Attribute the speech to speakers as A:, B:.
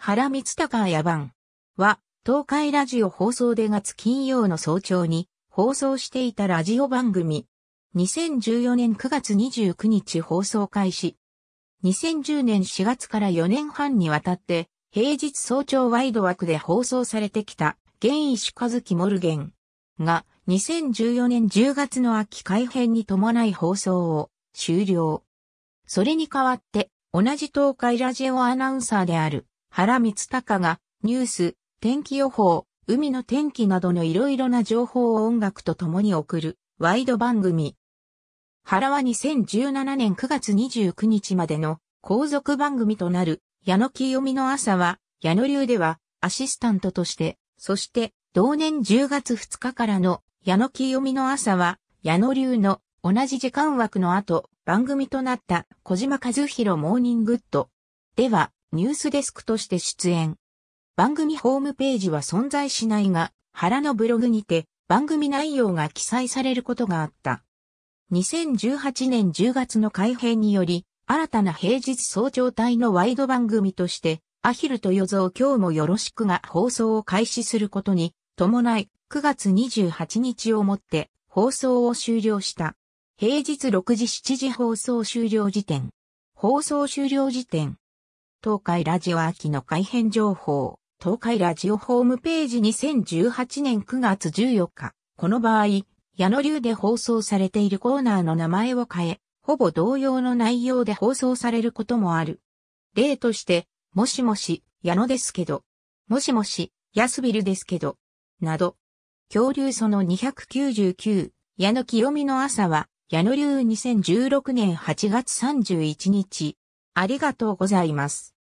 A: 原光隆野番は、東海ラジオ放送で月金曜の早朝に放送していたラジオ番組。2014年9月29日放送開始。2010年4月から4年半にわたって、平日早朝ワイド枠で放送されてきた、現石和樹モルゲンが、2014年10月の秋改編に伴い放送を終了。それに代わって、同じ東海ラジオアナウンサーである原光隆が、ニュース、天気予報、海の天気などのいろいろな情報を音楽と共に送る、ワイド番組。原は2017年9月29日までの後続番組となる、矢野清美の朝は、矢野流では、アシスタントとして、そして、同年10月2日からの、矢野清美の朝は、矢野流の同じ時間枠の後、番組となった小島和弘モーニングッド。では、ニュースデスクとして出演。番組ホームページは存在しないが、原のブログにて番組内容が記載されることがあった。2018年10月の改編により、新たな平日早朝帯のワイド番組として、アヒルとヨゾを今日もよろしくが放送を開始することに伴い、9月28日をもって放送を終了した。平日6時7時放送終了時点。放送終了時点。東海ラジオ秋の改編情報、東海ラジオホームページ2018年9月14日、この場合、矢野流で放送されているコーナーの名前を変え、ほぼ同様の内容で放送されることもある。例として、もしもし、矢野ですけど、もしもし、ヤスビルですけど、など、恐竜その299、矢野清美の朝は、矢野流2016年8月31日、ありがとうございます。